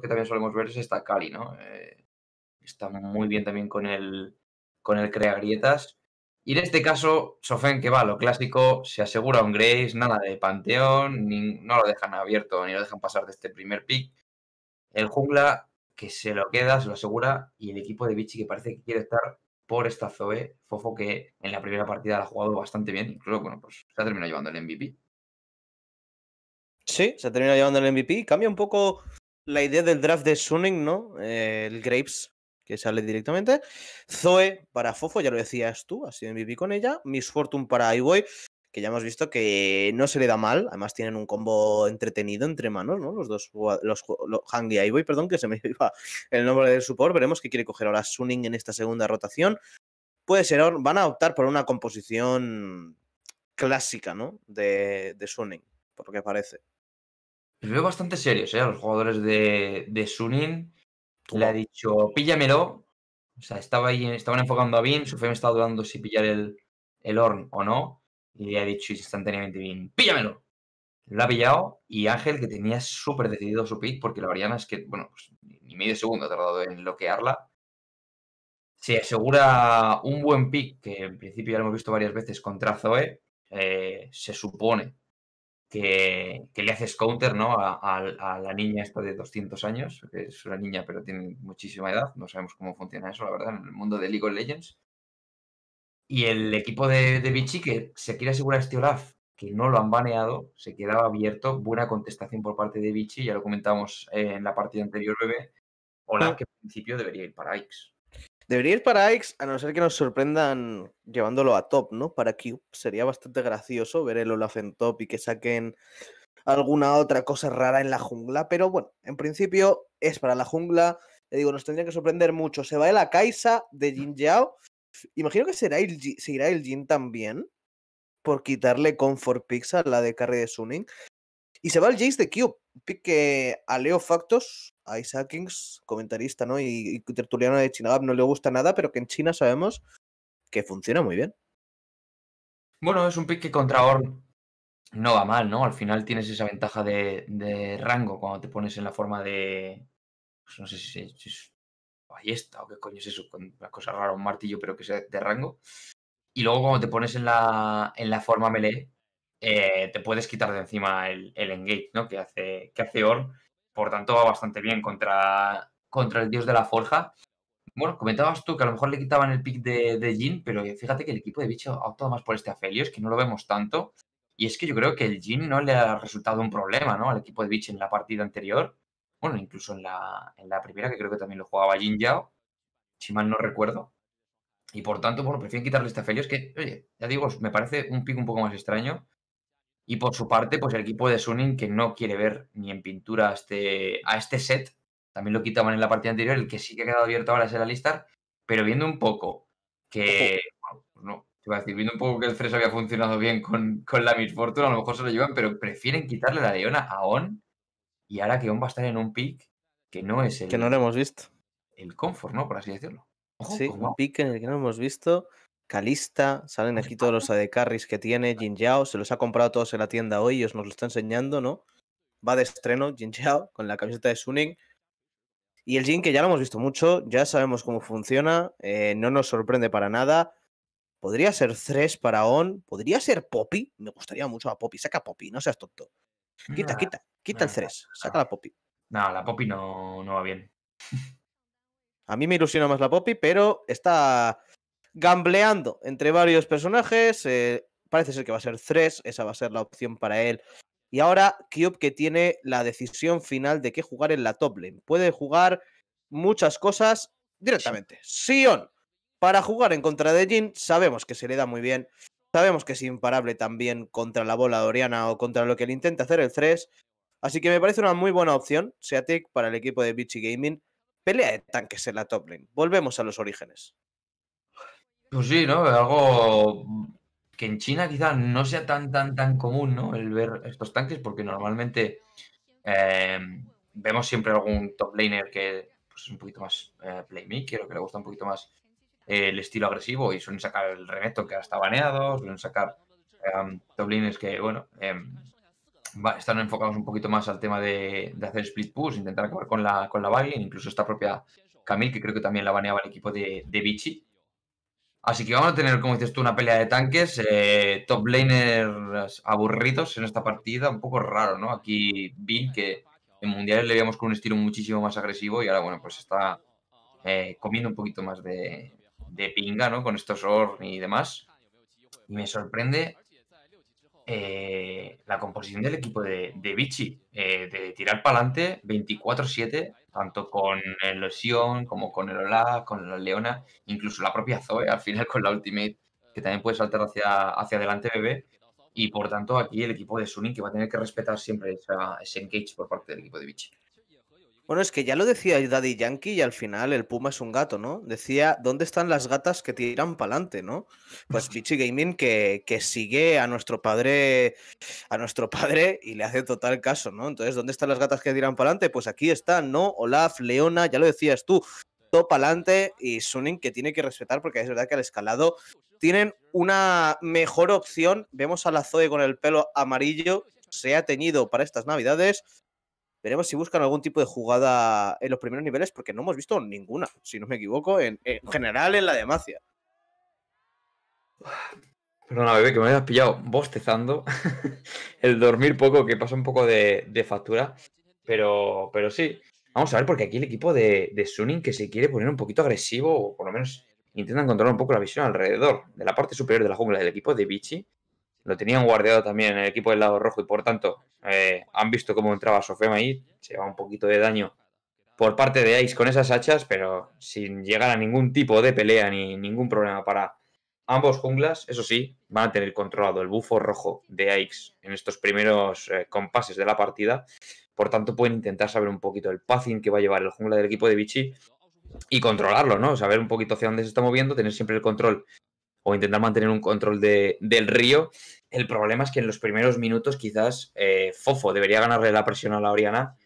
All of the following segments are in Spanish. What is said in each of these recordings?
que también solemos ver es esta Cali, ¿no? Eh, está muy bien también con el, con el crea grietas. Y en este caso, Sofen, que va, lo clásico, se asegura un Grace, nada de Panteón, ni, no lo dejan abierto, ni lo dejan pasar de este primer pick. El jungla, que se lo queda, se lo asegura, y el equipo de Vichy, que parece que quiere estar por esta Zoe, Fofo, que en la primera partida la ha jugado bastante bien, incluso, bueno, pues se ha terminado llevando el MVP. Sí, se termina llevando el MVP. Cambia un poco la idea del draft de Suning, ¿no? Eh, el Grapes, que sale directamente. Zoe para Fofo, ya lo decías tú, así me viví con ella. Miss Fortune para Iboy, que ya hemos visto que no se le da mal. Además, tienen un combo entretenido entre manos, ¿no? Los dos, los, y Iboy, perdón, que se me iba el nombre del support. Veremos que quiere coger ahora Suning en esta segunda rotación. Puede ser, van a optar por una composición clásica, ¿no? De, de Suning, por lo que parece veo bastante serios, ¿eh? A los jugadores de, de Sunin. Le ha dicho, píllamelo. O sea, estaba ahí, estaban enfocando a Bin. Su me estaba dudando si pillar el, el o no. Y le ha dicho instantáneamente Bin, píllamelo. Lo ha pillado. Y Ángel, que tenía súper decidido su pick, porque la variana es que, bueno, pues, ni medio segundo ha tardado en bloquearla. Se asegura un buen pick, que en principio ya lo hemos visto varias veces contra Zoe. Eh, eh, se supone que, le hace counter ¿no? A, la niña esta de 200 años, que es una niña pero tiene muchísima edad, no sabemos cómo funciona eso, la verdad, en el mundo de League of Legends. Y el equipo de, de Vichy que se quiere asegurar este Olaf que no lo han baneado, se quedaba abierto, buena contestación por parte de Vichy, ya lo comentamos eh, en la partida anterior, bebé, Olaf ah. que en principio debería ir para Ix. Debería ir para Aix, a no ser que nos sorprendan llevándolo a top, ¿no? Para Cube pues, sería bastante gracioso ver el Olaf en top y que saquen alguna otra cosa rara en la jungla. Pero bueno, en principio es para la jungla. Le digo, nos tendría que sorprender mucho. Se va de la de Jin Yao. Imagino que será irá el Jin también. Por quitarle Comfort Pixar, la de Carry de Suning. Y se va el Jace de Cube. que a Leo Factos a Kings, comentarista ¿no? y, tertuliano de china no le gusta nada, pero que en China sabemos que funciona muy bien. Bueno, es un pick que contra Orn no va mal, ¿no? Al final tienes esa ventaja de, rango cuando te pones en la forma de. Pues no sé si, es ballesta o qué coño es eso, una cosa rara, un martillo, pero que sea de rango. Y luego cuando te pones en la, en la forma melee, eh, te puedes quitar de encima el, el engage, ¿no? Que hace, que hace Orn por tanto, va bastante bien contra, contra el dios de la forja. Bueno, comentabas tú que a lo mejor le quitaban el pick de, Jin, pero fíjate que el equipo de Bicho ha optado más por este Aphelios, que no lo vemos tanto. Y es que yo creo que el Jin no le ha resultado un problema ¿no? al equipo de Bicho en la partida anterior. Bueno, incluso en la, en la primera, que creo que también lo jugaba Jin Yao, si mal no recuerdo. Y por tanto, bueno, prefieren quitarle este Aphelios, que, oye, ya digo, me parece un pick un poco más extraño. Y por su parte, pues el equipo de Suning, que no quiere ver ni en pintura a este, a este set, también lo quitaban en la partida anterior, el que sí que ha quedado abierto ahora es el Alistar, pero viendo un poco que... Pues no, te iba a decir, viendo un poco que el Fresh había funcionado bien con, con la misfortuna, a lo mejor se lo llevan, pero prefieren quitarle la Leona a On, y ahora que On va a estar en un pick que no es el... Que no lo hemos visto. El confort, ¿no? Por así decirlo. sí, un pick en el que no hemos visto Calista, salen aquí todos los Adecarris que tiene, Jin Yao, se los ha comprado todos en la tienda hoy y os nos lo está enseñando, ¿no? Va de estreno Jin Yao con la camiseta de Suning. Y el Jin que ya lo hemos visto mucho, ya sabemos cómo funciona, eh, no nos sorprende para nada. Podría ser Thresh para On, podría ser Poppy, me gustaría mucho a Poppy, saca Poppy, no seas tonto. Quita, ah, quita, quita el ah, Thresh, ah, saca la Poppy. No, la Poppy no, no va bien. A mí me ilusiona más la Poppy, pero está gambleando entre varios personajes. Eh, parece ser que va a ser Thresh, esa va a ser la opción para él. Y ahora Cube que tiene la decisión final de qué jugar en la top lane. Puede jugar muchas cosas directamente. Sion, para jugar en contra de Jin, sabemos que se le da muy bien. Sabemos que es imparable también contra la bola de Oriana o contra lo que le intenta hacer el 3. Así que me parece una muy buena opción, Seatic, para el equipo de Beachy Gaming. Pelea de tanques en la top lane. Volvemos a los orígenes. Pues sí, ¿no? Algo que en China quizá no sea tan, tan, tan común, ¿no? El ver estos tanques, porque normalmente eh, vemos siempre algún top laner que pues, es un poquito más eh, playmaker o que le gusta un poquito más eh, el estilo agresivo y suelen sacar el remeto que hasta está baneado, suelen sacar eh, top laners que, bueno, están enfocados un poquito más al tema de, hacer split push, intentar acabar con la, con la incluso esta propia Camille, que creo que también la baneaba el equipo de, de Así que vamos a tener, como dices tú, una pelea de tanques, eh, top laners aburridos en esta partida, un poco raro, ¿no? Aquí Bill, que en mundiales le veíamos con un estilo muchísimo más agresivo y ahora, bueno, pues está eh, comiendo un poquito más de, pinga, ¿no? Con estos Orn y demás. Y me sorprende eh, la composición del equipo de, de Vichy, de tirar para adelante 24-7 tanto con el Sion como con el Olaf, con la Leona, incluso la propia Zoe, al final con la Ultimate, que también puede saltar hacia, adelante bebé. Y por tanto, aquí el equipo de Suning que va a tener que respetar siempre esa, ese engage por parte del equipo de Vichy. Bueno, es que ya lo decía Daddy Yankee y al final el Puma es un gato, ¿no? Decía, ¿dónde están las gatas que tiran pa'lante, no? Pues Pichi Gaming que, sigue a nuestro padre, a nuestro padre y le hace total caso, ¿no? Entonces, ¿dónde están las gatas que tiran pa'lante? Pues aquí están, ¿no? Olaf, Leona, ya lo decías tú, todo pa'lante y Suning que tiene que respetar porque es verdad que al escalado tienen una mejor opción. Vemos a la Zoe con el pelo amarillo, se ha teñido para estas navidades Veremos si buscan algún tipo de jugada en los primeros niveles, porque no hemos visto ninguna, si no me equivoco, en, general en la de Macia. Perdona, bebé, que me habías pillado bostezando. el dormir poco, que pasa un poco de, factura. Pero, pero sí, vamos a ver, porque aquí el equipo de, de Suning que se quiere poner un poquito agresivo, o por lo menos intenta encontrar un poco la visión alrededor de la parte superior de la jungla del equipo de Vichy. Lo tenían guardado también en el equipo del lado rojo y por tanto eh, han visto cómo entraba Sofema ahí. Se va un poquito de daño por parte de Ice con esas hachas, pero sin llegar a ningún tipo de pelea ni ningún problema para ambos junglas. Eso sí, van a tener controlado el bufo rojo de Aix en estos primeros eh, compases de la partida. Por tanto, pueden intentar saber un poquito el pathing que va a llevar el jungla del equipo de Vichy y controlarlo, ¿no? Saber un poquito hacia dónde se está moviendo, tener siempre el control o intentar mantener un control del río. El problema es que en los primeros minutos quizás eh, Fofo debería ganarle la presión a la Oriana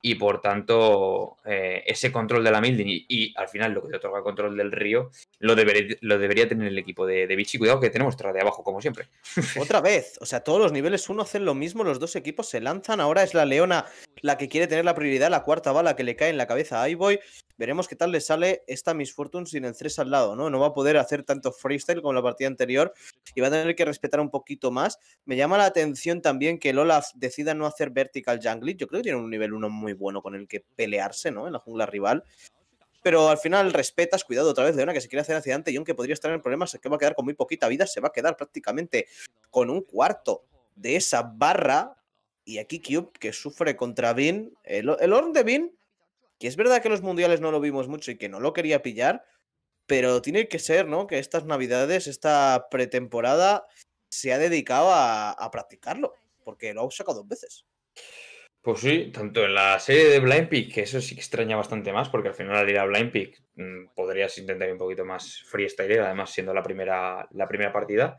y por tanto eh, ese control de la Mildin y, y, al final lo que te otorga el control del río lo, debería, tener el equipo de, de Cuidado que tenemos tras de abajo, como siempre. Otra vez. O sea, todos los niveles Uno hacen lo mismo, los dos equipos se lanzan. Ahora es la Leona la que quiere tener la prioridad, la cuarta bala que le cae en la cabeza a Ivoy. Veremos qué tal le sale esta Miss Fortune sin el 3 al lado, ¿no? No va a poder hacer tanto freestyle como la partida anterior y va a tener que respetar un poquito más. Me llama la atención también que el Olaf decida no hacer vertical jungle Yo creo que tiene un nivel uno muy bueno con el que pelearse, ¿no? En la jungla rival pero al final respetas, cuidado otra vez, de una que se quiere hacer hacia y aunque podría estar en problemas, que va a quedar con muy poquita vida, se va a quedar prácticamente con un cuarto de esa barra. Y aquí Cube, que sufre contra Bin, el, el horn de Bin, que es verdad que los mundiales no lo vimos mucho y que no lo quería pillar, pero tiene que ser, ¿no? Que estas navidades, esta pretemporada, se ha dedicado a, a practicarlo, porque lo ha sacado dos veces. Pues sí, tanto en la serie de Blind Peak, que eso sí que extraña bastante más, porque al final la a Blind Peak mm, podrías intentar un poquito más freestyle, además siendo la primera, la primera partida,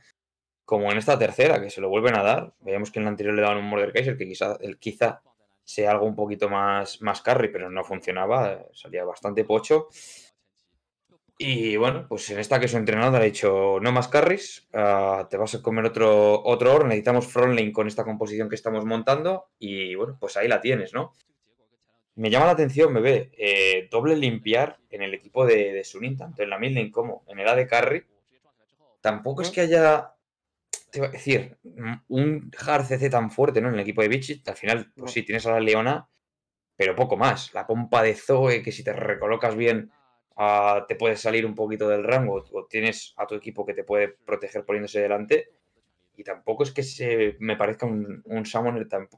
como en esta tercera, que se lo vuelven a dar. Veíamos que en la anterior le daban un Mordekaiser, Kaiser, que quizá, quizá sea algo un poquito más, más carry, pero no funcionaba, salía bastante pocho. Y bueno, pues en esta que su entrenador ha dicho no más carries, ah, te vas a comer otro, otro oro, necesitamos frontline con esta composición que estamos montando y bueno, pues ahí la tienes, ¿no? Me llama la atención, bebé, eh, doble limpiar en el equipo de, Sunin, tanto en la midlane como en el de carry. Tampoco es que haya, te voy a decir, un hard CC tan fuerte, ¿no? En el equipo de Bichit, al final, pues sí, tienes a la Leona, pero poco más. La pompa de Zoe, que si te recolocas bien Ah, te puedes salir un poquito del rango o tienes a tu equipo que te puede proteger poniéndose delante. Y tampoco es que se me parezca un, summoner tan,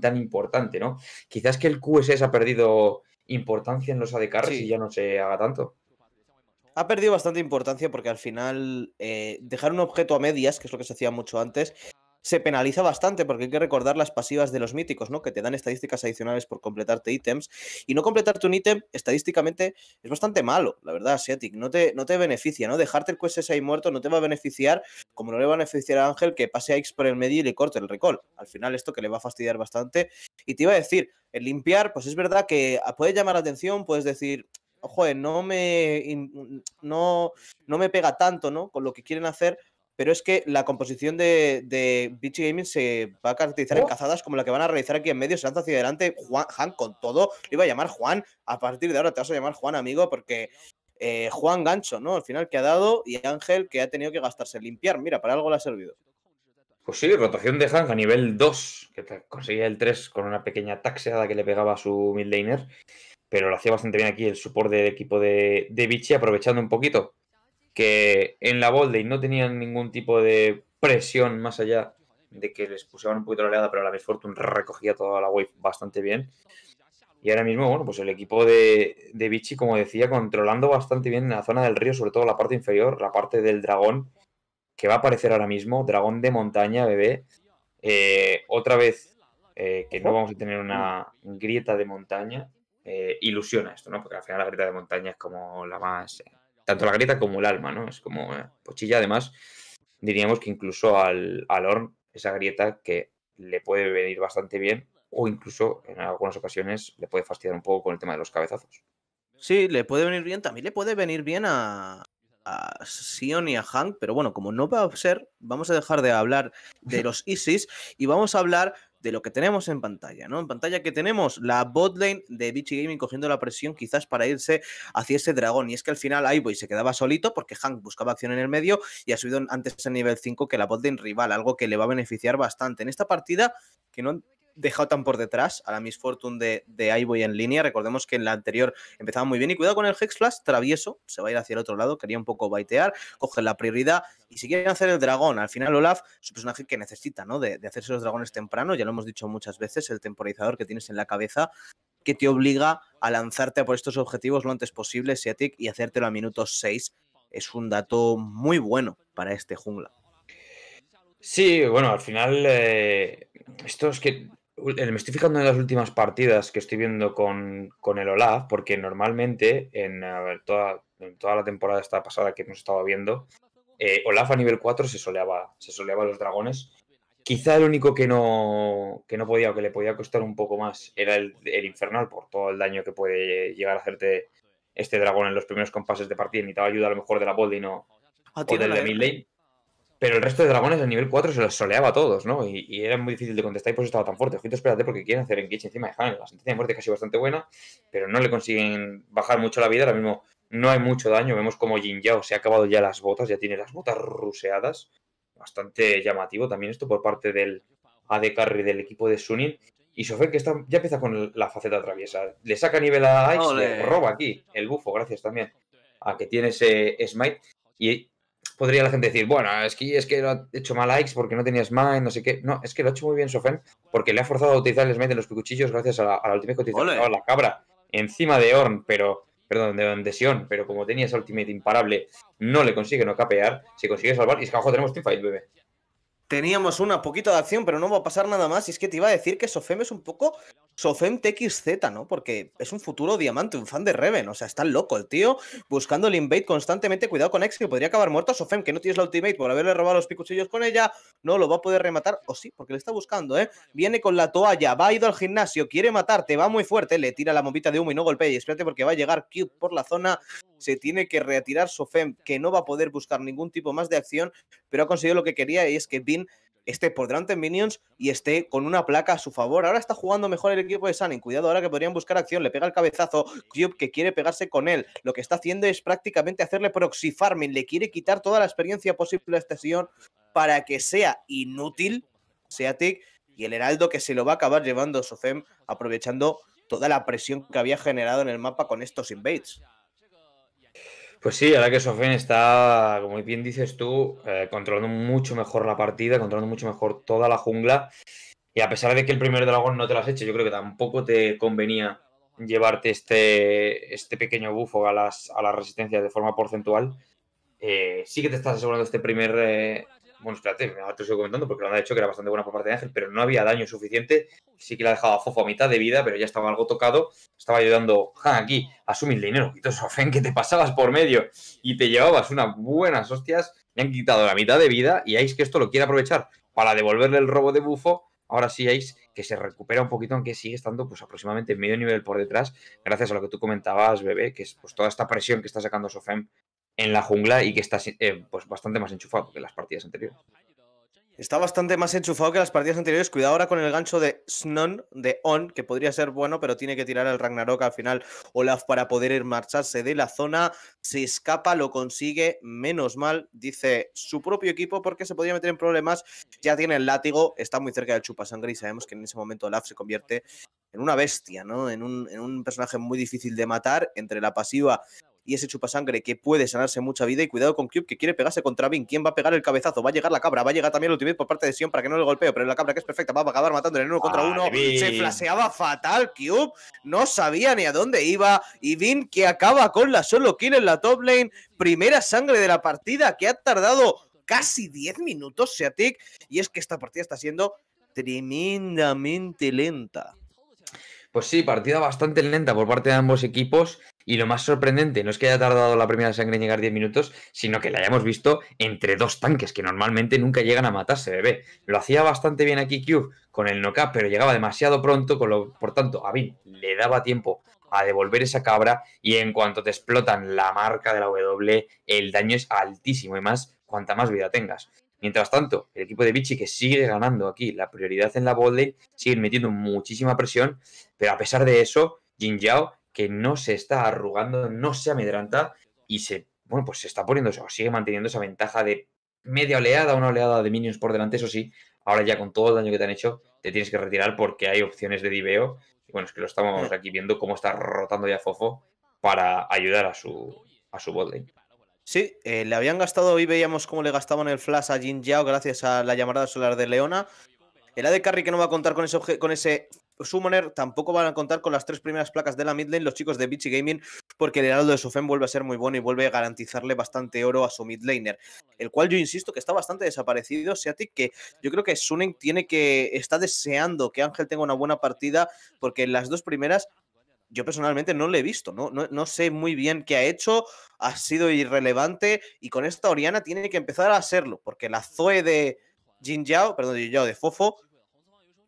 tan, importante, ¿no? Quizás que el QSS ha perdido importancia en los AD y ya no se haga tanto. Ha perdido bastante importancia porque al final eh, dejar un objeto a medias, que es lo que se hacía mucho antes, se penaliza bastante porque hay que recordar las pasivas de los míticos, ¿no? Que te dan estadísticas adicionales por completarte ítems. Y no completarte un ítem estadísticamente es bastante malo, la verdad, Asiatic. No te, no te beneficia, ¿no? Dejarte el quest muerto no te va a beneficiar, como no le va a beneficiar a Ángel que pase a X por el medio y le corte el recall. Al final, esto que le va a fastidiar bastante. Y te iba a decir, el limpiar, pues es verdad que ah, puede llamar la atención, puedes decir, ojo, eh, no me, no, no me pega tanto, ¿no? Con lo que quieren hacer, pero es que la composición de, de Gaming se va a caracterizar en oh. cazadas como la que van a realizar aquí en medio. Se lanza hacia adelante Juan, Han con todo. Lo iba a llamar Juan. A partir de ahora te vas a llamar Juan, amigo, porque eh, Juan Gancho, ¿no? Al final que ha dado y Ángel que ha tenido que gastarse limpiar. Mira, para algo le ha servido. Pues sí, rotación de Han a nivel 2, que conseguía el 3 con una pequeña taxeada que le pegaba a su midlaner, pero lo hacía bastante bien aquí el support del equipo de, de Vichy, aprovechando un poquito que en la y no tenían ningún tipo de presión más allá de que les pusieran un poquito la oleada, pero la Miss Fortune recogía toda la wave bastante bien. Y ahora mismo, bueno, pues el equipo de, de Vichy, como decía, controlando bastante bien la zona del río, sobre todo la parte inferior, la parte del dragón, que va a aparecer ahora mismo, dragón de montaña, bebé. Eh, otra vez eh, que no vamos a tener una grieta de montaña. Eh, ilusiona esto, ¿no? Porque al final la grieta de montaña es como la más tanto la grieta como el alma, ¿no? Es como eh, Pochilla, además, diríamos que incluso al, al esa grieta que le puede venir bastante bien, o incluso en algunas ocasiones le puede fastidiar un poco con el tema de los cabezazos. Sí, le puede venir bien, también le puede venir bien a, a Sion y a Hank, pero bueno, como no va a ser, vamos a dejar de hablar de los ISIS y vamos a hablar de lo que tenemos en pantalla, ¿no? En pantalla que tenemos la botlane de Bitchy Gaming cogiendo la presión quizás para irse hacia ese dragón. Y es que al final Ivoy se quedaba solito porque Hank buscaba acción en el medio y ha subido antes a nivel 5 que la botlane rival, algo que le va a beneficiar bastante. En esta partida que no dejado tan por detrás a la Miss Fortune de, de Ivoy en línea. Recordemos que en la anterior empezaba muy bien y cuidado con el Hexflash, travieso, se va a ir hacia el otro lado, quería un poco baitear, coge la prioridad y si quieren hacer el dragón, al final Olaf es un personaje que necesita, ¿no? De, hacerse los dragones temprano, ya lo hemos dicho muchas veces, el temporizador que tienes en la cabeza que te obliga a lanzarte a por estos objetivos lo antes posible, siatic y hacértelo a minutos 6 es un dato muy bueno para este jungla. Sí, bueno, al final eh, esto es que eh, me estoy fijando en las últimas partidas que estoy viendo con, el Olaf, porque normalmente en, toda, toda la temporada esta pasada que hemos estado viendo, eh, Olaf a nivel 4 se soleaba, se los dragones. Quizá el único que no, que no podía o que le podía costar un poco más era el, infernal, por todo el daño que puede llegar a hacerte este dragón en los primeros compases de partida. Necesitaba ayuda a lo mejor de la bold y no. Ah, o del de mid pero el resto de dragones a nivel 4 se los soleaba a todos, ¿no? Y, era muy difícil de contestar y por eso estaba tan fuerte. Ojito, espérate, porque quieren hacer en encima de Han. La sentencia de muerte casi bastante buena, pero no le consiguen bajar mucho la vida. Ahora mismo no hay mucho daño. Vemos como Jin Yao se ha acabado ya las botas, ya tiene las botas ruseadas. Bastante llamativo también esto por parte del AD Carry del equipo de Sunin. Y Sofer que está, ya empieza con la faceta traviesa. Le saca nivel a Ice, le roba aquí el bufo, gracias también a que tiene ese Smite. Y podría la gente decir, bueno, es que, es que lo ha hecho mal likes porque no tenías mind, no sé qué. No, es que lo ha hecho muy bien Sofen porque le ha forzado a utilizar el smite en los picuchillos gracias a la, ultimate que la cabra encima de Orn, pero perdón, de, Sion, pero como tenías ultimate imparable, no le consigue no capear, se consigue salvar y es que abajo tenemos teamfight, bebé. Teníamos una poquito de acción, pero no va a pasar nada más. Y es que te iba a decir que Sofem es un poco Sofem TXZ, ¿no? Porque es un futuro diamante, un fan de Reven. O sea, está loco el tío, buscando el invade constantemente. Cuidado con X, que podría acabar muerto. Sofem, que no tienes la ultimate por haberle robado los picuchillos con ella, no lo va a poder rematar. O sí, porque le está buscando, ¿eh? Viene con la toalla, va ir al gimnasio, quiere matarte, va muy fuerte, le tira la bombita de humo y no golpea. Y espérate, porque va a llegar Q por la zona. Se tiene que retirar Sofem, que no va a poder buscar ningún tipo más de acción, pero ha conseguido lo que quería y es que Bin esté por delante Minions y esté con una placa a su favor. Ahora está jugando mejor el equipo de Sanin. Cuidado ahora que podrían buscar acción. Le pega el cabezazo. Cube que quiere pegarse con él. Lo que está haciendo es prácticamente hacerle proxy farming. Le quiere quitar toda la experiencia posible a esta sesión para que sea inútil Seatic y el Heraldo que se lo va a acabar llevando Sofem aprovechando toda la presión que había generado en el mapa con estos invades. Pues sí, ahora que Sofén está, como bien dices tú, eh, controlando mucho mejor la partida, controlando mucho mejor toda la jungla. Y a pesar de que el primer dragón no te lo has hecho, yo creo que tampoco te convenía llevarte este, este pequeño bufo a las, a resistencias de forma porcentual. Eh, sí que te estás asegurando este primer, eh, bueno, espérate, me te sigo comentando porque lo han dicho que era bastante buena por parte de Ángel, pero no había daño suficiente. Sí que la dejaba a Fofo a mitad de vida, pero ya estaba algo tocado. Estaba ayudando Han aquí a sumir dinero. Quito Sofen que te pasabas por medio y te llevabas unas buenas hostias. Me han quitado la mitad de vida y veis que esto lo quiere aprovechar para devolverle el robo de bufo. Ahora sí, veis que se recupera un poquito, aunque sigue estando pues aproximadamente medio nivel por detrás, gracias a lo que tú comentabas, bebé, que es pues toda esta presión que está sacando Sofem en la jungla y que está eh, pues bastante más enchufado que las partidas anteriores. Está bastante más enchufado que las partidas anteriores. Cuidado ahora con el gancho de Snon, de On, que podría ser bueno, pero tiene que tirar al Ragnarok al final Olaf para poder marcharse de la zona. Se escapa, lo consigue, menos mal, dice su propio equipo, porque se podría meter en problemas. Ya tiene el látigo, está muy cerca del chupasangre y sabemos que en ese momento Olaf se convierte en una bestia, ¿no? En un, en un personaje muy difícil de matar entre la pasiva y ese chupasangre que puede sanarse mucha vida. Y cuidado con Cube que quiere pegarse contra Vin. ¿Quién va a pegar el cabezazo? Va a llegar la cabra, va a llegar también el ultimate por parte de Sion para que no le golpee, pero la cabra que es perfecta va a acabar matando en uno contra uno. Se flaseaba fatal Cube, no sabía ni a dónde iba. Y Vin que acaba con la solo kill en la top lane. Primera sangre de la partida que ha tardado casi 10 minutos, Seatic. Y es que esta partida está siendo tremendamente lenta. Pues sí, partida bastante lenta por parte de ambos equipos. Y lo más sorprendente no es que haya tardado la primera sangre en llegar 10 minutos, sino que la hayamos visto entre dos tanques que normalmente nunca llegan a matarse, bebé. Lo hacía bastante bien aquí Cube con el cap, pero llegaba demasiado pronto, por tanto, a Vin le daba tiempo a devolver esa cabra y en cuanto te explotan la marca de la W, el daño es altísimo y más cuanta más vida tengas. Mientras tanto, el equipo de Bichi que sigue ganando aquí la prioridad en la botlane, sigue metiendo muchísima presión, pero a pesar de eso, Jin Yao que no se está arrugando, no se amedranta y se, bueno, pues se está poniendo o sigue manteniendo esa ventaja de media oleada, una oleada de minions por delante, eso sí, ahora ya con todo el daño que te han hecho, te tienes que retirar porque hay opciones de diveo. Y bueno, es que lo estamos mm. aquí viendo cómo está rotando ya Fofo para ayudar a su, a su Sí, eh, le habían gastado, hoy veíamos cómo le gastaban el flash a Jin Yao gracias a la llamada solar de Leona. El AD Carry que no va a contar con ese, con ese Summoner tampoco van a contar con las tres primeras placas de la midlane los chicos de Bitch Gaming, porque el heraldo de Sofen vuelve a ser muy bueno y vuelve a garantizarle bastante oro a su midlaner, el cual yo insisto que está bastante desaparecido, Seatic, que yo creo que Suning tiene que, está deseando que Ángel tenga una buena partida, porque las dos primeras yo personalmente no le he visto, ¿no? No, sé muy bien qué ha hecho, ha sido irrelevante y con esta Oriana tiene que empezar a hacerlo, porque la Zoe de Jin perdón, de Jin de Fofo,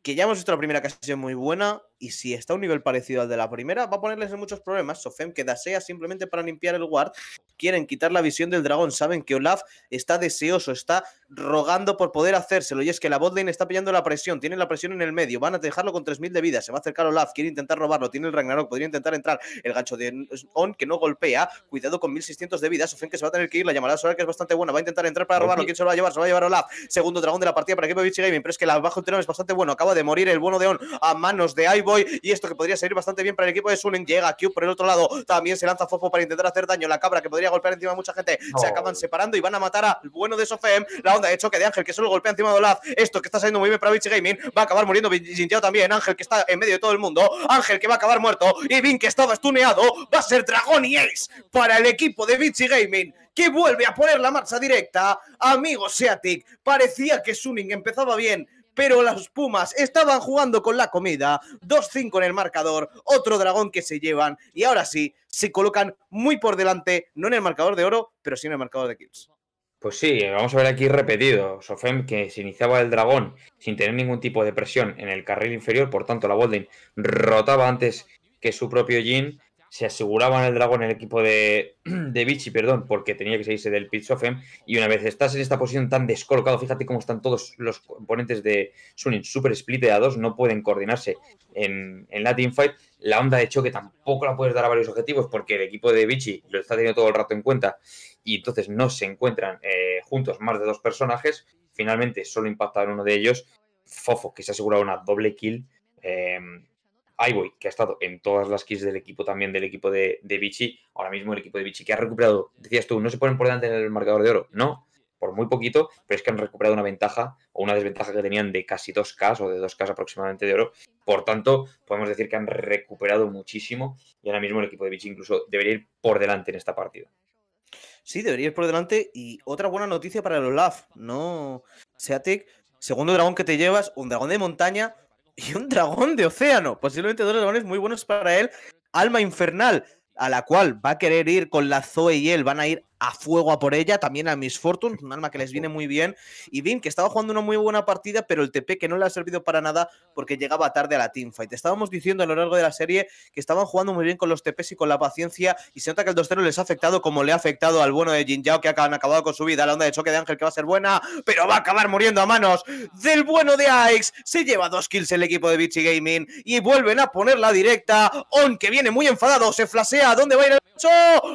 que ya hemos visto la primera ocasión muy buena, y si está a un nivel parecido al de la primera, va a ponerles en muchos problemas. Sofem que sea simplemente para limpiar el guard. Quieren quitar la visión del dragón. Saben que Olaf está deseoso, está rogando por poder hacérselo. Y es que la botlane está pillando la presión. tiene la presión en el medio. Van a dejarlo con 3.000 de vida. Se va a acercar Olaf. Quiere intentar robarlo. Tiene el Ragnarok. Podría intentar entrar. El gancho de On que no golpea. Cuidado con 1.600 de vida. Sofem que se va a tener que ir. La llamada solar que es bastante buena. Va a intentar entrar para robarlo. ¿Quién se lo va a llevar? Se lo va a llevar Olaf. Segundo dragón de la partida para Gaming. Pero es que la bajo es bastante bueno. Acaba de morir el bueno de On a manos de y esto que podría salir bastante bien para el equipo de Sunen. Llega Q por el otro lado. También se lanza Fofo para intentar hacer daño. La cabra que podría golpear encima a mucha gente. Se acaban separando y van a matar al bueno de Sofem. La onda de choque de Ángel que solo golpea encima de Olaf. Esto que está saliendo muy bien para Gaming. Va a acabar muriendo también. Ángel que está en medio de todo el mundo. Ángel que va a acabar muerto. Y Vin que estaba estuneado. Va a ser Dragón y Ace para el equipo de Vichy Gaming que vuelve a poner la marcha directa. Amigos, Seatic, parecía que Suning empezaba bien, pero las Pumas estaban jugando con la comida. 2-5 en el marcador, otro dragón que se llevan y ahora sí se colocan muy por delante, no en el marcador de oro, pero sí en el marcador de kills. Pues sí, vamos a ver aquí repetido. Sofem que se iniciaba el dragón sin tener ningún tipo de presión en el carril inferior, por tanto la Bolding rotaba antes que su propio Jin se aseguraban el dragón en el equipo de, de Vichy, perdón, porque tenía que salirse del pitch ¿eh? M. Y una vez estás en esta posición tan descolocado, fíjate cómo están todos los componentes de Sunin super spliteados, no pueden coordinarse en, en la teamfight. La onda de choque tampoco la puedes dar a varios objetivos porque el equipo de Vichy lo está teniendo todo el rato en cuenta y entonces no se encuentran eh, juntos más de dos personajes. Finalmente solo impacta en uno de ellos. Fofo, que se ha asegurado una doble kill. Eh, Iboy, que ha estado en todas las kills del equipo también del equipo de, de Vichy. Ahora mismo el equipo de Vichy que ha recuperado, decías tú, no se ponen por delante en el marcador de oro. No, por muy poquito, pero es que han recuperado una ventaja o una desventaja que tenían de casi 2K o de 2K aproximadamente de oro. Por tanto, podemos decir que han recuperado muchísimo y ahora mismo el equipo de Vichy incluso debería ir por delante en esta partida. Sí, debería ir por delante. Y otra buena noticia para el Olaf, ¿no? Seatic, segundo dragón que te llevas, un dragón de montaña y un dragón de océano. Posiblemente dos dragones muy buenos para él. Alma infernal, a la cual va a querer ir con la Zoe y él. Van a ir a fuego a por ella, también a Miss Fortune, un arma que les viene muy bien, y vin que estaba jugando una muy buena partida, pero el TP que no le ha servido para nada porque llegaba tarde a la teamfight. Estábamos diciendo a lo largo de la serie que estaban jugando muy bien con los TPs y con la paciencia, y se nota que el 2-0 les ha afectado como le ha afectado al bueno de Jinjao, que han acabado con su vida, la onda de choque de Ángel, que va a ser buena, pero va a acabar muriendo a manos del bueno de Aix. Se lleva dos kills el equipo de bitchy Gaming, y vuelven a poner la directa. On, que viene muy enfadado, se flasea, ¿dónde va a ir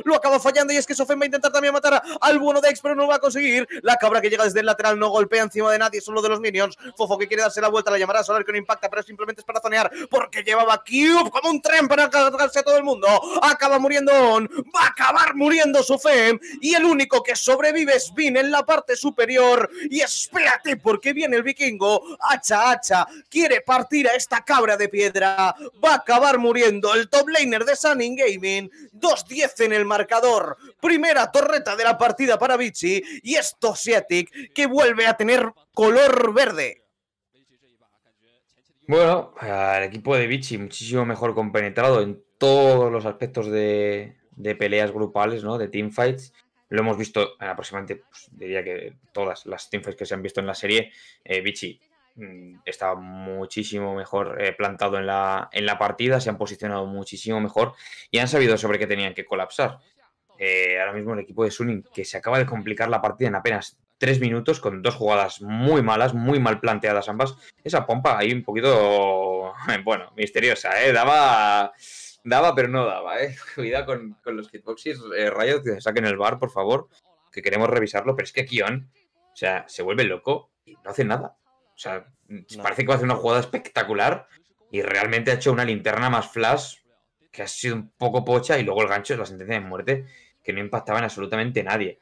lo acaba fallando y es que Sofem va a intentar también matar al bueno de X, pero no va a conseguir. La cabra que llega desde el lateral no golpea encima de nadie, solo de los minions. Fofo que quiere darse la vuelta, la llamará a Solar que no impacta, pero simplemente es para zonear porque llevaba Cube como un tren para cargarse a todo el mundo. Acaba muriendo On, va a acabar muriendo Sofem y el único que sobrevive es Vin en la parte superior. Y espérate, porque viene el vikingo. Hacha, hacha, quiere partir a esta cabra de piedra. Va a acabar muriendo el top laner de Sunning Gaming. Dos 10 en el marcador. Primera torreta de la partida para Vichy y esto Siatic que vuelve a tener color verde. Bueno, el equipo de Vichy muchísimo mejor compenetrado en todos los aspectos de, peleas grupales, ¿no? De teamfights. Lo hemos visto aproximadamente, pues, diría que todas las teamfights que se han visto en la serie. Eh, Vichy Mm, está muchísimo mejor eh, plantado en la, en la partida, se han posicionado muchísimo mejor y han sabido sobre qué tenían que colapsar. Eh, ahora mismo el equipo de Suning, que se acaba de complicar la partida en apenas tres minutos, con dos jugadas muy malas, muy mal planteadas ambas. Esa pompa ahí un poquito, bueno, misteriosa, eh, Daba, daba pero no daba, ¿eh? Cuidado con, los hitboxes. Eh, que saquen el bar, por favor, que queremos revisarlo, pero es que Kion, o sea, se vuelve loco y no hace nada. O sea, parece que va a hacer una jugada espectacular y realmente ha hecho una linterna más flash que ha sido un poco pocha y luego el gancho es la sentencia de muerte que no impactaba en absolutamente nadie.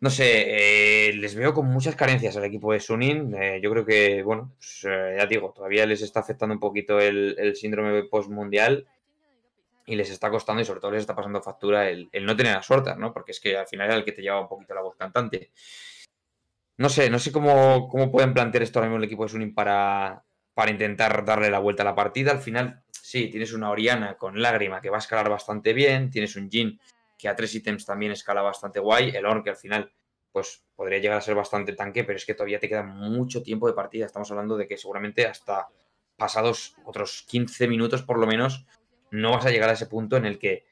No sé, eh, les veo con muchas carencias al equipo de Sunin. Eh, yo creo que, bueno, pues, eh, ya digo, todavía les está afectando un poquito el, síndrome postmundial y les está costando y sobre todo les está pasando factura el, no tener la suerte, ¿no? Porque es que al final era el que te llevaba un poquito la voz cantante. No sé, no sé cómo, cómo pueden plantear esto ahora mismo el equipo de Sunim para, para intentar darle la vuelta a la partida. Al final, sí, tienes una Oriana con lágrima que va a escalar bastante bien, tienes un Jin que a tres ítems también escala bastante guay, el Orn que al final pues podría llegar a ser bastante tanque, pero es que todavía te queda mucho tiempo de partida. Estamos hablando de que seguramente hasta pasados otros 15 minutos por lo menos no vas a llegar a ese punto en el que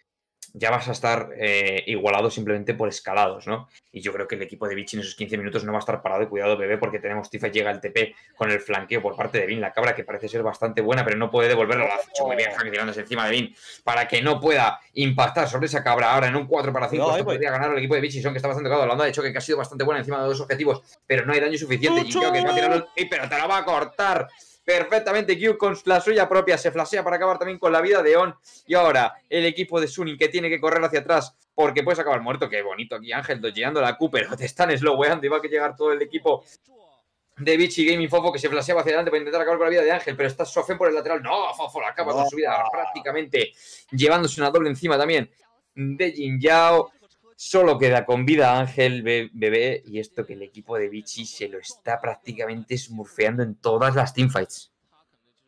ya vas a estar eh, igualado simplemente por escalados, ¿no? Y yo creo que el equipo de Vichy en esos 15 minutos no va a estar parado cuidado, bebé, porque tenemos Tifa llega el TP con el flanqueo por parte de Vin, la cabra que parece ser bastante buena, pero no puede devolverla. La hecho muy bien tirándose encima de Vin para que no pueda impactar sobre esa cabra. Ahora en un 4 para 5 eh, pues podría ganar el equipo de Vichy, son que está bastante La onda, de hecho, que ha sido bastante buena encima de dos objetivos, pero no hay daño suficiente. Y creo que a tirar. ¡Pero te la va a cortar! perfectamente Q con la suya propia, se flashea para acabar también con la vida de On. Y ahora el equipo de Suning, que tiene que correr hacia atrás porque puedes acabar muerto. Qué bonito aquí Ángel a la Q, pero te están sloweando y va a llegar todo el equipo de Vichy Gaming Fofo que se flaseaba hacia adelante para intentar acabar con la vida de Ángel, pero está Sofén por el lateral. No, Fofo la acaba con su vida prácticamente llevándose una doble encima también de Jin Yao. Solo queda con vida Ángel Bebé y esto que el equipo de Vichy se lo está prácticamente smurfeando en todas las teamfights.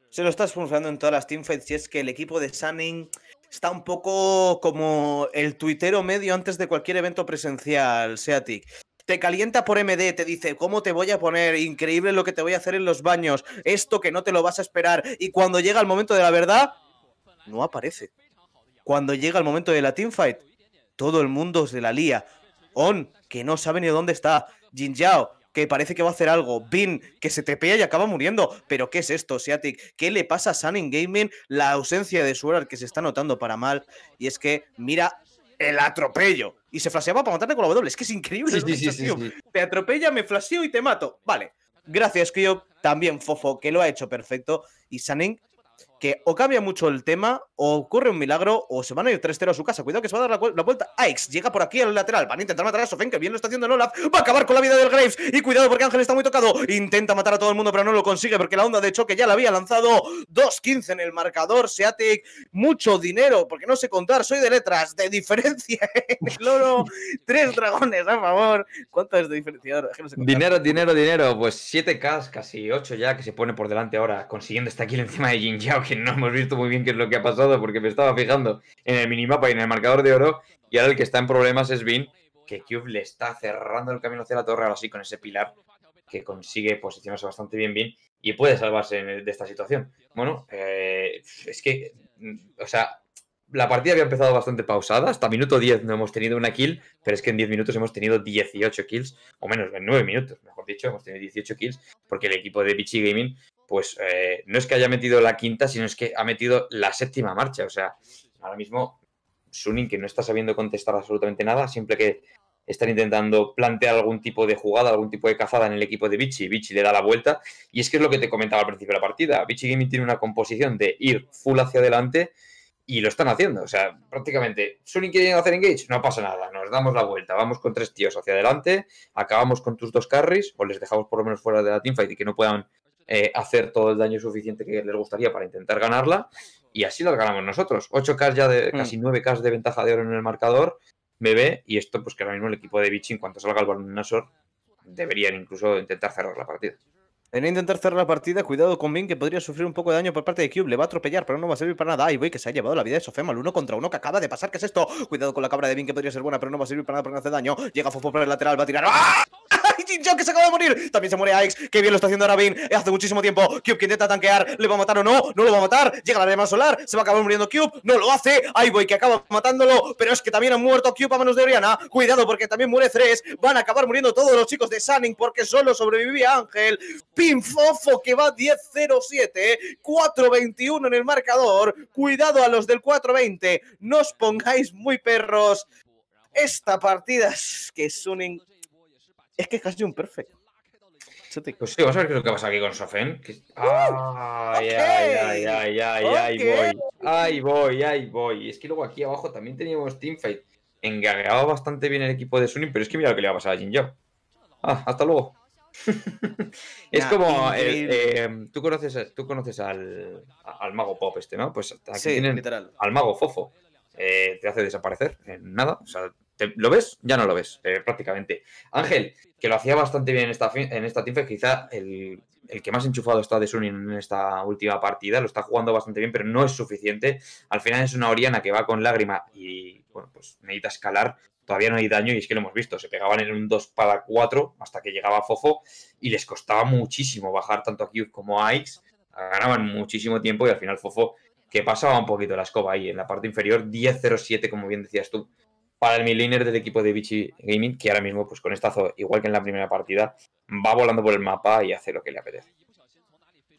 Se lo está smurfeando en todas las teamfights y es que el equipo de Sunning está un poco como el tuitero medio antes de cualquier evento presencial, Seatic. Te calienta por MD, te dice cómo te voy a poner, increíble lo que te voy a hacer en los baños, esto que no te lo vas a esperar. Y cuando llega el momento de la verdad, no aparece. Cuando llega el momento de la teamfight, todo el mundo de la lía. On, que no sabe ni dónde está. Jinjao, que parece que va a hacer algo. Bin, que se tepea y acaba muriendo. Pero ¿qué es esto, Seatic? ¿Qué le pasa a Sunning Gaming? La ausencia de suhar que se está notando para mal. Y es que, mira el atropello. Y se flasheaba para matarme con la W. Es que es increíble. te atropella, me flasheo y te mato. Vale. Gracias, yo También Fofo, que lo ha hecho perfecto. Y Sunning que o cambia mucho el tema, o ocurre un milagro, o se van a ir 3-0 a su casa. Cuidado que se va a dar la, vuelta. Aix ah, llega por aquí al lateral. Van a intentar matar a Sofen, que bien lo está haciendo el Olaf. Va a acabar con la vida del Graves. Y cuidado porque Ángel está muy tocado. Intenta matar a todo el mundo, pero no lo consigue porque la onda de choque ya la había lanzado. 2-15 en el marcador. Seatic, mucho dinero, porque no sé contar. Soy de letras, de diferencia Loro Tres dragones, a favor. ¿Cuánto es de diferencia? No dinero, dinero, dinero. Pues 7K, casi 8 ya, que se pone por delante ahora, consiguiendo esta aquí encima de Jin que no hemos visto muy bien qué es lo que ha pasado, porque me estaba fijando en el minimapa y en el marcador de oro, y ahora el que está en problemas es Vin, que Cube le está cerrando el camino hacia la torre, ahora sí, con ese pilar, que consigue posicionarse bastante bien Vin, y puede salvarse de esta situación. Bueno, eh, es que, mm, o sea, la partida había empezado bastante pausada, hasta minuto 10 no hemos tenido una kill, pero es que en 10 minutos hemos tenido 18 kills, o menos, en 9 minutos, mejor dicho, hemos tenido 18 kills, porque el equipo de Bichi Gaming pues eh, no es que haya metido la quinta, sino es que ha metido la séptima marcha. O sea, ahora mismo Suning, que no está sabiendo contestar absolutamente nada, siempre que están intentando plantear algún tipo de jugada, algún tipo de cazada en el equipo de Vichy, Vichy le da la vuelta. Y es que es lo que te comentaba al principio de la partida. Vichy Gaming tiene una composición de ir full hacia adelante y lo están haciendo. O sea, prácticamente, Suning quiere hacer engage, no pasa nada, nos damos la vuelta, vamos con tres tíos hacia adelante, acabamos con tus dos carries, o les dejamos por lo menos fuera de la teamfight y que no puedan eh, hacer todo el daño suficiente que les gustaría para intentar ganarla. Y así lo ganamos nosotros. 8K ya de hmm. casi 9K de ventaja de oro en el marcador. bebé y esto, pues que ahora mismo el equipo de Bichin cuando cuanto salga el balón Nasor, deberían incluso intentar cerrar la partida. En intentar cerrar la partida, cuidado con vin que podría sufrir un poco de daño por parte de Cube. Le va a atropellar, pero no va a servir para nada. y voy, que se ha llevado la vida de Sofema, el uno contra uno que acaba de pasar. ¿Qué es esto? Cuidado con la cabra de vin que podría ser buena, pero no va a servir para nada porque no hace daño. Llega Fofo por el lateral, va a tirar. ¡Ah! ¡Ay, que se acaba de morir! También se muere Aix. ¡Qué bien lo está haciendo Arabin. Hace muchísimo tiempo. Cube que intenta tanquear. ¿Le va a matar o no? ¿No lo va a matar? Llega la arena solar. Se va a acabar muriendo Cube. ¡No lo hace! ¡Ay, voy que acaba matándolo! Pero es que también ha muerto Cube a manos de Oriana. Cuidado porque también muere Tres. Van a acabar muriendo todos los chicos de Sunning porque solo sobrevivía Ángel. Pinfofo que va 10-0-7. 4-21 en el marcador. Cuidado a los del 4-20. No os pongáis muy perros. Esta partida es que es un es que es casi un perfecto. Pues sí, vas a ver qué es lo que pasa aquí con Sofen. ay, ay, ay, ay, ay, ay, voy. Ay, voy, ay, voy. Es que luego aquí abajo también teníamos teamfight. Engarreaba bastante bien el equipo de Sunny, pero es que mira lo que le va a pasar a Jinjo. Ah, hasta luego. es como em, tú conoces al, mago pop este no pues aquí tienen al mago fofo eh, te hace desaparecer en nada o sea lo ves, ya no lo ves, eh, prácticamente. Ángel, que lo hacía bastante bien en esta, en esta teamfight, quizá el, que más enchufado está de Sunin en esta última partida, lo está jugando bastante bien, pero no es suficiente. Al final es una Oriana que va con lágrima y, bueno, pues necesita escalar. Todavía no hay daño y es que lo hemos visto. Se pegaban en un 2 para 4 hasta que llegaba Fofo y les costaba muchísimo bajar tanto a Q como a Ix. Ganaban muchísimo tiempo y al final Fofo que pasaba un poquito la escoba ahí en la parte inferior, 10-0-7, como bien decías tú, para el midliner del equipo de Vichy Gaming, que ahora mismo, pues con estazo, igual que en la primera partida, va volando por el mapa y hace lo que le apetece.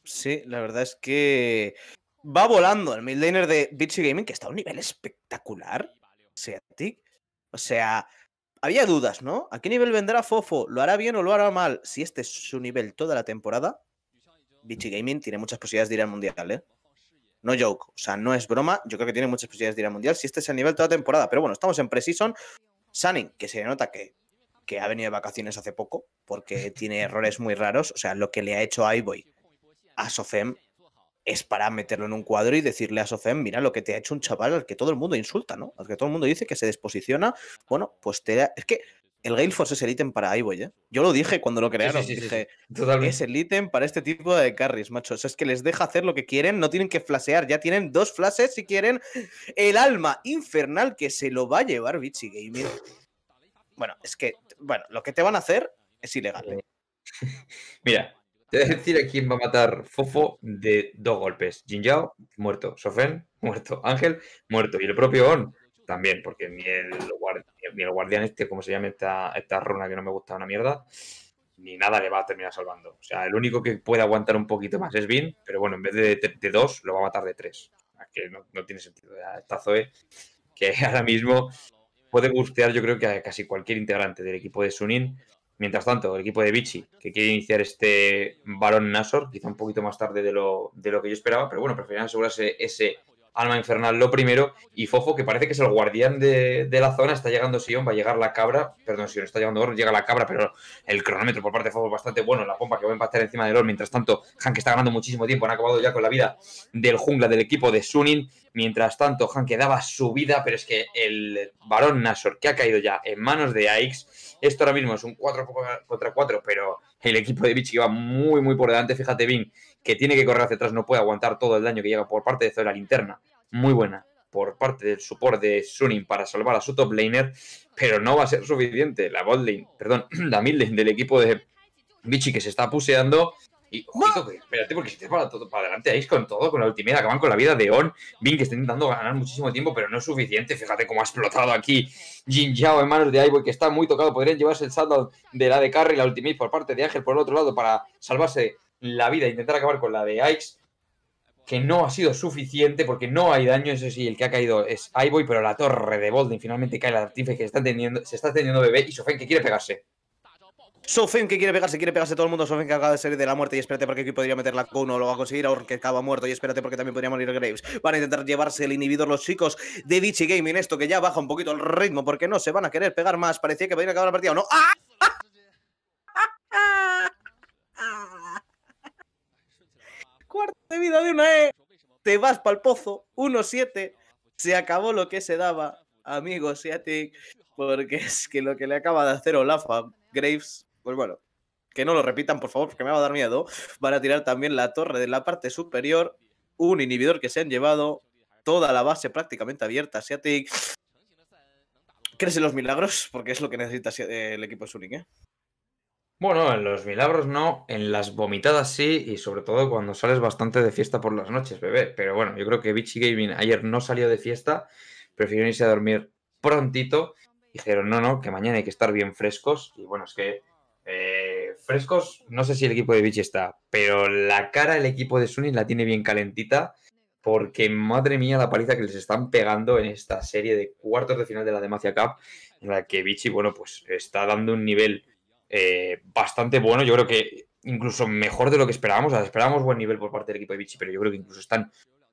Sí, la verdad es que va volando el midliner de Vichy Gaming, que está a un nivel espectacular. O sea, había dudas, ¿no? ¿A qué nivel vendrá Fofo? ¿Lo hará bien o lo hará mal? Si este es su nivel toda la temporada, Vichy Gaming tiene muchas posibilidades de ir al mundial, ¿eh? no joke, o sea, no es broma. Yo creo que tiene muchas posibilidades de ir al mundial si este es el nivel toda la temporada. Pero bueno, estamos en pre-season. que se nota que, que ha venido de vacaciones hace poco porque tiene errores muy raros. O sea, lo que le ha hecho a Iboy a Sofem es para meterlo en un cuadro y decirle a Sofem, mira lo que te ha hecho un chaval al que todo el mundo insulta, ¿no? Al que todo el mundo dice que se desposiciona. Bueno, pues te es que el Gale Force es el ítem para Ivoy, ¿eh? Yo lo dije cuando lo crearon. es el ítem para este tipo de carries, macho. es que les deja hacer lo que quieren, no tienen que flasear. Ya tienen dos flashes si quieren. El alma infernal que se lo va a llevar Bitchy Gaming. Bueno, es que, bueno, lo que te van a hacer es ilegal. Mira, te voy a decir a quién va a matar Fofo de dos golpes. Jinjao, muerto. Sofen, muerto. Ángel, muerto. Y el propio On, también, porque ni lo guarda ni el guardián este, como se llama esta, runa que no me gusta una mierda, ni nada le va a terminar salvando. O sea, el único que puede aguantar un poquito más es Vin, pero bueno, en vez de, de dos, lo va a matar de tres. que no, tiene sentido. Esta Zoe, que ahora mismo puede gustear, yo creo que a casi cualquier integrante del equipo de Sunin. Mientras tanto, el equipo de Vichy, que quiere iniciar este Barón Nasor, quizá un poquito más tarde de lo, de lo que yo esperaba, pero bueno, preferían asegurarse ese Alma Infernal lo primero y Fofo, que parece que es el guardián de, la zona, está llegando Sion, va a llegar la cabra, perdón, Sion está llegando oro llega la cabra, pero el cronómetro por parte de Fofo es bastante bueno, la pompa que va a impactar encima de oro mientras tanto Hank está ganando muchísimo tiempo, han acabado ya con la vida del jungla del equipo de Sunin, mientras tanto Hank daba su vida, pero es que el varón Nasor que ha caído ya en manos de Aix esto ahora mismo es un 4 contra 4, pero el equipo de Vichy va muy, muy por delante. Fíjate bien que tiene que correr hacia atrás, no puede aguantar todo el daño que llega por parte de Zoe la linterna. Muy buena por parte del support de Sunin para salvar a su top laner, pero no va a ser suficiente. La bot perdón, la mid del equipo de Vichy que se está puseando y espérate, porque si te para, todo, para adelante ahí con todo, con la ultimate, acaban con la vida de On, Bin que está intentando ganar muchísimo tiempo, pero no es suficiente. Fíjate cómo ha explotado aquí Jin en manos de Ivoy, que está muy tocado. Podrían llevarse el saldo de la de Carry, la ultimate por parte de Ángel por el otro lado para salvarse la vida e intentar acabar con la de Aix que no ha sido suficiente porque no hay daño, eso sí, el que ha caído es Ivoy, pero la torre de Bolden finalmente cae la artífice que está teniendo, se está teniendo bebé y Sofén que quiere pegarse. Sofen que quiere pegarse, quiere pegarse todo el mundo. Sofen que acaba de salir de la muerte y espérate porque aquí podría meter la uno lo va a conseguir. Ahora que acaba muerto y espérate porque también podría morir Graves. Van a intentar llevarse el inhibidor los chicos de Dichi Gaming. Esto que ya baja un poquito el ritmo porque no se van a querer pegar más. Parecía que a acabar la partida o no. ¡Ah! Cuarto de vida de una E. Te vas para el pozo. 1-7. Se acabó lo que se daba, amigos Seatic. Porque es que lo que le acaba de hacer Olafa Graves pues bueno, que no lo repitan, por favor, porque me va a dar miedo. Van a tirar también la torre de la parte superior. Un inhibidor que se han llevado. Toda la base prácticamente abierta. Asiatic. ¿Crees en los milagros? Porque es lo que necesita eh, el equipo Suning, ¿eh? Bueno, en los milagros no, en las vomitadas sí, y sobre todo cuando sales bastante de fiesta por las noches, bebé. Pero bueno, yo creo que Vichy Gaming ayer no salió de fiesta, Prefirieron irse a dormir prontito. Dijeron, no, no, que mañana hay que estar bien frescos. Y bueno, es que eh, frescos, no sé si el equipo de Vichy está, pero la cara del equipo de Sunny la tiene bien calentita porque madre mía la paliza que les están pegando en esta serie de cuartos de final de la Demacia Cup, en la que Vichy, bueno, pues está dando un nivel eh, bastante bueno, yo creo que incluso mejor de lo que esperábamos, esperábamos buen nivel por parte del equipo de Vichy, pero yo creo que incluso están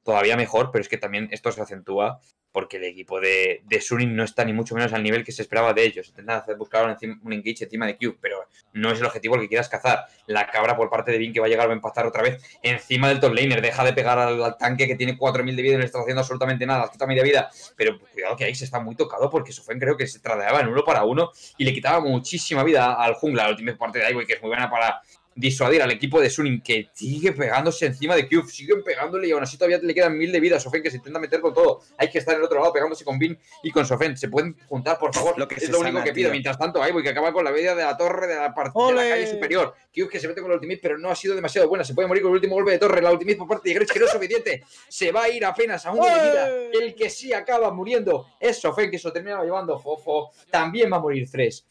todavía mejor, pero es que también esto se acentúa porque el equipo de, de no está ni mucho menos al nivel que se esperaba de ellos. Intentan buscar un, engage encima de Q, pero no es el objetivo el que quieras cazar. La cabra por parte de Bin que va a llegar a empatar otra vez encima del top laner. Deja de pegar al, tanque que tiene 4.000 de vida y no le está haciendo absolutamente nada. hasta media vida. Pero cuidado que ahí se está muy tocado porque Sufen creo que se trasladaba en uno para uno y le quitaba muchísima vida al jungla. La última parte de Aiwei que es muy buena para disuadir al equipo de Suning, que sigue pegándose encima de Q, siguen pegándole y aún así todavía le quedan mil de vida a Sofen, que se intenta meter con todo. Hay que estar en el otro lado pegándose con Bin y con Sofen. Se pueden juntar, por favor. Lo que es lo único que pido. Mientras tanto, voy que acaba con la media de la torre de la, de la calle superior. Q, que se mete con el ultimate, pero no ha sido demasiado buena. Se puede morir con el último golpe de torre. La ultimate por parte de Gretsch, que no es suficiente. Se va a ir apenas a uno de vida. El que sí acaba muriendo es Sofen, que eso terminaba llevando Fofo. También va a morir tres.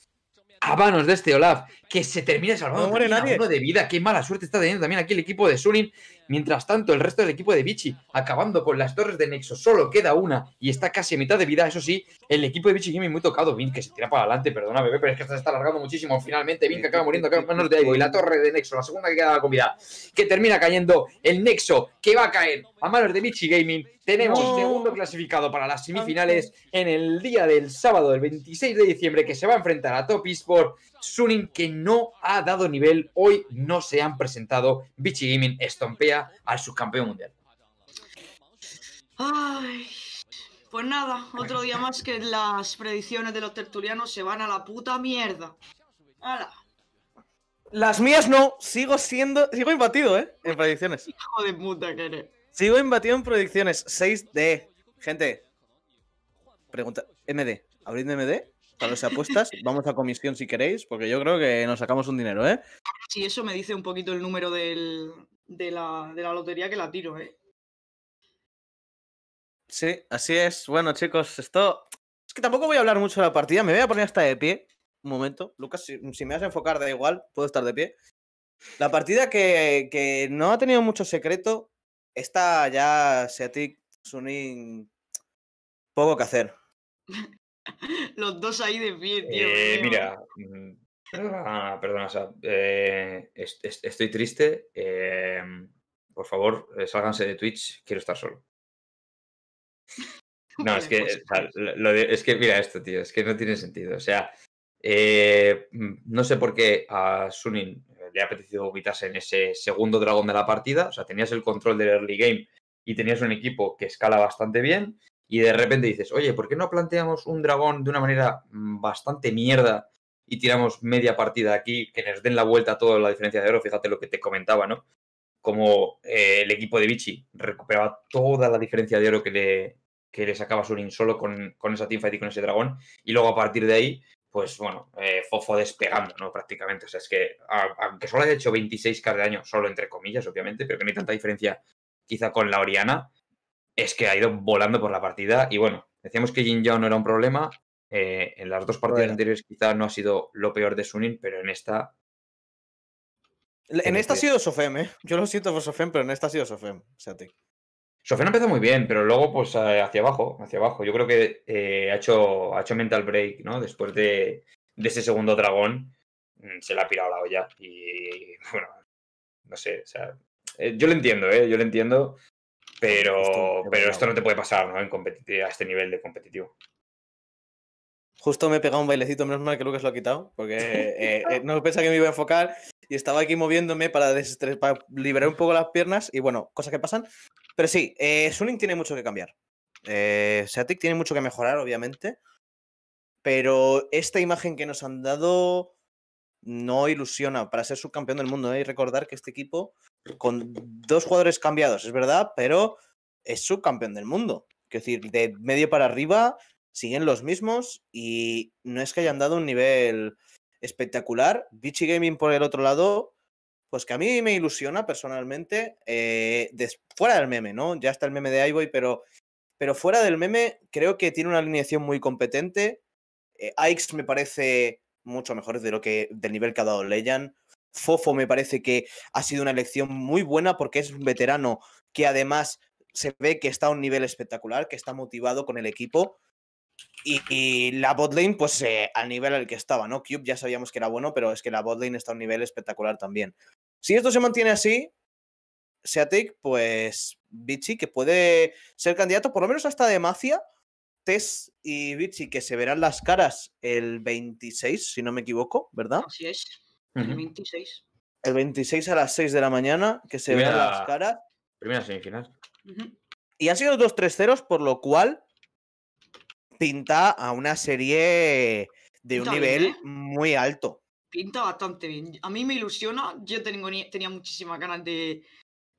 Habanos de este Olaf, que se termine salvando no de vida. Qué mala suerte está teniendo también aquí el equipo de Sunin. Mientras tanto, el resto del equipo de Vichy acabando con las torres de Nexo. Solo queda una y está casi a mitad de vida. Eso sí, el equipo de Vichy Gaming muy tocado. Vin que se tira para adelante, perdona, bebé, pero es que se está alargando muchísimo. Finalmente, Vin que acaba muriendo, acaba manos de ahí. Y la torre de Nexo, la segunda que queda la comida, que termina cayendo el Nexo, que va a caer a manos de Vichy Gaming. Tenemos segundo clasificado para las semifinales en el día del sábado, el 26 de diciembre, que se va a enfrentar a Top Esports. Suning que no ha dado nivel, hoy no se han presentado, Bichi Gaming estompea al subcampeón mundial. Ay, pues nada, otro día más que las predicciones de los tertulianos se van a la puta mierda. Las mías no, sigo siendo, sigo imbatido, ¿eh? En predicciones. Hijo de puta que eres. Sigo imbatido en predicciones, 6D. Gente, pregunta, MD, abrid MD, para las apuestas. Vamos a comisión si queréis, porque yo creo que nos sacamos un dinero, ¿eh? Sí, eso me dice un poquito el número de, la, lotería que la tiro, ¿eh? Sí, así es. Bueno, chicos, esto. Es que tampoco voy a hablar mucho de la partida. Me voy a poner hasta de pie. Un momento. Lucas, si, me vas a enfocar, da igual. Puedo estar de pie. La partida que, no ha tenido mucho secreto. Está ya Seatic Sunin. Poco que hacer. Los dos ahí de pie, tío. Eh, mira, ah, perdona, eh, estoy triste. Em, por favor, eh, sálganse de Twitch, quiero estar solo. No, es que, pues es que mira esto, tío, es que no tiene sentido. O sea, no sé por qué a Sunin le ha apetecido vomitarse en ese segundo dragón de la partida. O sea, tenías el control del early game y tenías un equipo que escala bastante bien y de repente dices, oye, ¿por qué no planteamos un dragón de una manera mm, bastante mierda y tiramos media partida aquí, que nos den la vuelta a toda la diferencia de oro? Fíjate lo que te comentaba, ¿no? Como eh, el equipo de Vichy recuperaba toda la diferencia de oro que le, que le sacaba Surin solo con, esa teamfight y con ese dragón, y luego a partir de ahí, pues bueno, eh, Fofo despegando, ¿no? Prácticamente, o sea, es que aunque solo haya hecho 26k de daño, solo entre comillas, obviamente, pero que no hay tanta diferencia quizá con la Oriana, es que ha ido volando por la partida. Y bueno, decíamos que Jin Yao no era un problema. Eh, en las dos partidas anteriores quizá no ha sido lo peor de Sunin, pero en esta... En esta ha sido Sofem, ¿eh? Yo lo siento por Sofem, pero en esta ha sido Sofem. O empezó muy bien, pero luego pues eh, hacia abajo, hacia abajo. Yo creo que eh, ha, hecho, ha hecho mental break, ¿no? Después de, de ese segundo dragón, mm, se le ha pirado la olla. Y bueno, no sé, o sea, yo lo entiendo, ¿eh? Yo lo entiendo. Pero, pero esto no te puede pasar, ¿no? En a este nivel de competitivo. Justo me he pegado un bailecito, menos mal que Lucas lo ha quitado, porque eh, eh, no pensaba que me iba a enfocar y estaba aquí moviéndome para, liberar un poco las piernas y bueno, cosas que pasan. Pero sí, eh, Suning tiene mucho que cambiar. Eh, Seatic tiene mucho que mejorar, obviamente. Pero esta imagen que nos han dado no ilusiona para ser subcampeón del mundo. y recordar que este equipo con dos jugadores cambiados, es verdad, pero es subcampeón del mundo. Quiero decir, de medio para arriba siguen los mismos y no es que hayan dado un nivel espectacular. Vichy Gaming por el otro lado, pues que a mí me ilusiona personalmente, eh, fuera del meme, ¿no? Ya está el meme de Ivoy, pero, pero fuera del meme creo que tiene una alineación muy competente. Eh, Aix me parece mucho mejor de lo que, del nivel que ha dado Leyan. Fofo me parece que ha sido una elección muy buena porque es un veterano que además se ve que está a un nivel espectacular, que está motivado con el equipo. Y, la botlane, pues eh, al nivel al que estaba, ¿no? Cube ya sabíamos que era bueno, pero es que la botlane está a un nivel espectacular también. Si esto se mantiene así, Seatic, pues Vichy, que puede ser candidato por lo menos hasta de mafia. Tess y Vichy, que se verán las caras el 26, si no me equivoco, ¿verdad? Así es el 26. El 26 a las 6 de la mañana, que se vean las caras. Primera semifinal. Y han sido dos 3-0, por lo cual pinta a una serie de un nivel ¿eh? muy alto. Pinta bastante bien. A mí me ilusiona. Yo tengo, tenía muchísimas ganas de,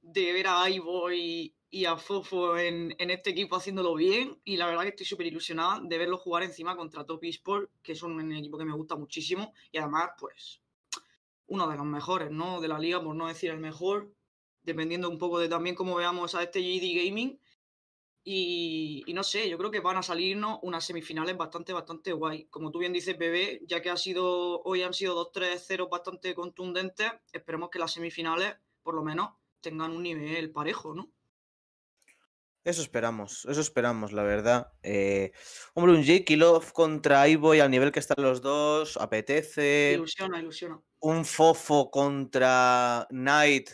ver a Ivo y, a Fofo en, este equipo haciéndolo bien. Y la verdad que estoy súper ilusionada de verlo jugar encima contra Top Esports, que es un equipo que me gusta muchísimo. Y además, pues, uno de los mejores, ¿no? De la liga, por no decir el mejor, dependiendo un poco de también cómo veamos a este JD Gaming. Y, no sé, yo creo que van a salirnos unas semifinales bastante, bastante guay. Como tú bien dices, Bebé, ya que ha sido, hoy han sido 2 3-0 bastante contundentes, esperemos que las semifinales, por lo menos, tengan un nivel parejo, ¿no? Eso esperamos, eso esperamos, la verdad. Eh, hombre, un Jake Love contra Ivoy al nivel que están los dos, apetece. Ilusiona, ilusiona. Un Fofo contra Knight,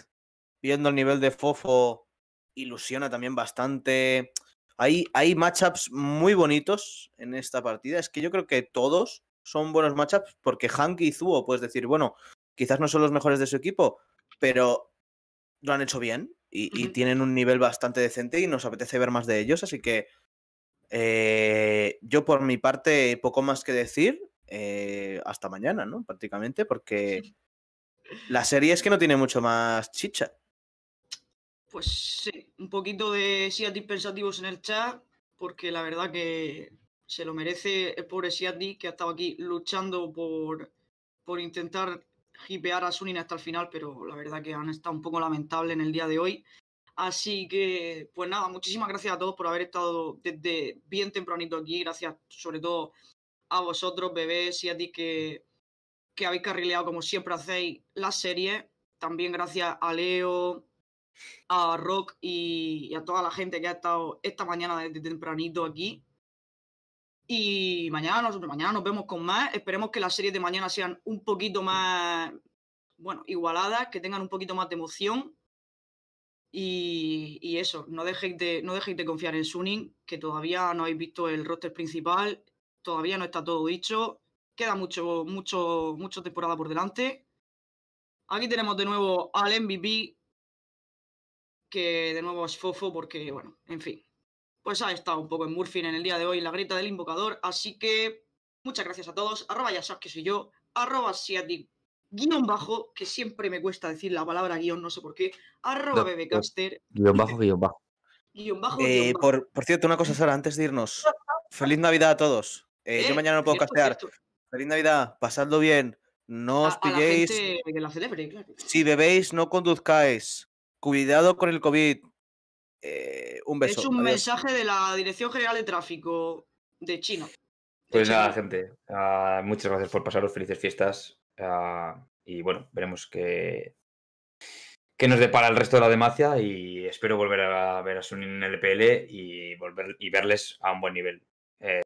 viendo el nivel de Fofo, ilusiona también bastante. Hay, hay matchups muy bonitos en esta partida. Es que yo creo que todos son buenos matchups porque Hanky y Zuo puedes decir, bueno, quizás no son los mejores de su equipo, pero lo han hecho bien y, tienen un nivel bastante decente y nos apetece ver más de ellos, así que eh, yo por mi parte poco más que decir eh, hasta mañana, ¿no? Prácticamente, porque la serie es que no tiene mucho más chicha. Pues sí, un poquito de Seattle pensativos en el chat, porque la verdad que se lo merece el pobre Seattle, que ha estado aquí luchando por, por intentar hipear a Sunin hasta el final, pero la verdad que han estado un poco lamentables en el día de hoy. Así que, pues nada, muchísimas gracias a todos por haber estado desde bien tempranito aquí. Gracias sobre todo a vosotros, bebés, y a ti que, que habéis carrileado como siempre hacéis la serie También gracias a Leo, a Rock y, a toda la gente que ha estado esta mañana desde tempranito aquí. Y mañana, nosotros mañana nos vemos con más. Esperemos que las series de mañana sean un poquito más, bueno, igualadas, que tengan un poquito más de emoción. Y, eso, no dejéis, de, no dejéis de confiar en Suning, que todavía no habéis visto el roster principal, todavía no está todo dicho, queda mucho, mucho, mucho temporada por delante. Aquí tenemos de nuevo al MVP, que de nuevo es fofo porque, bueno, en fin pues ha estado un poco en Murphy en el día de hoy, la grieta del invocador. Así que muchas gracias a todos. Arroba ya sabes que soy yo. Arroba ti. guión bajo, que siempre me cuesta decir la palabra guión, no sé por qué. Arroba bebecaster. Guión bajo, guión bajo. Guión eh, bajo, Por, cierto, una cosa, Sara, antes de irnos. Feliz Navidad a todos. Eh, yo eh, mañana no puedo castear. Feliz Navidad, pasadlo bien. No os pilléis. Si bebéis, no conduzcáis. Cuidado con el COVID. Eh, un beso. Es un mensaje de la Dirección General de Tráfico de China. Pues nada, gente, ah, muchas gracias por pasaros, felices fiestas. Ah, y bueno, veremos qué, nos depara el resto de la demacia y espero volver a ver a Sunin en LPL y, volver, y verles a un buen nivel. Eh,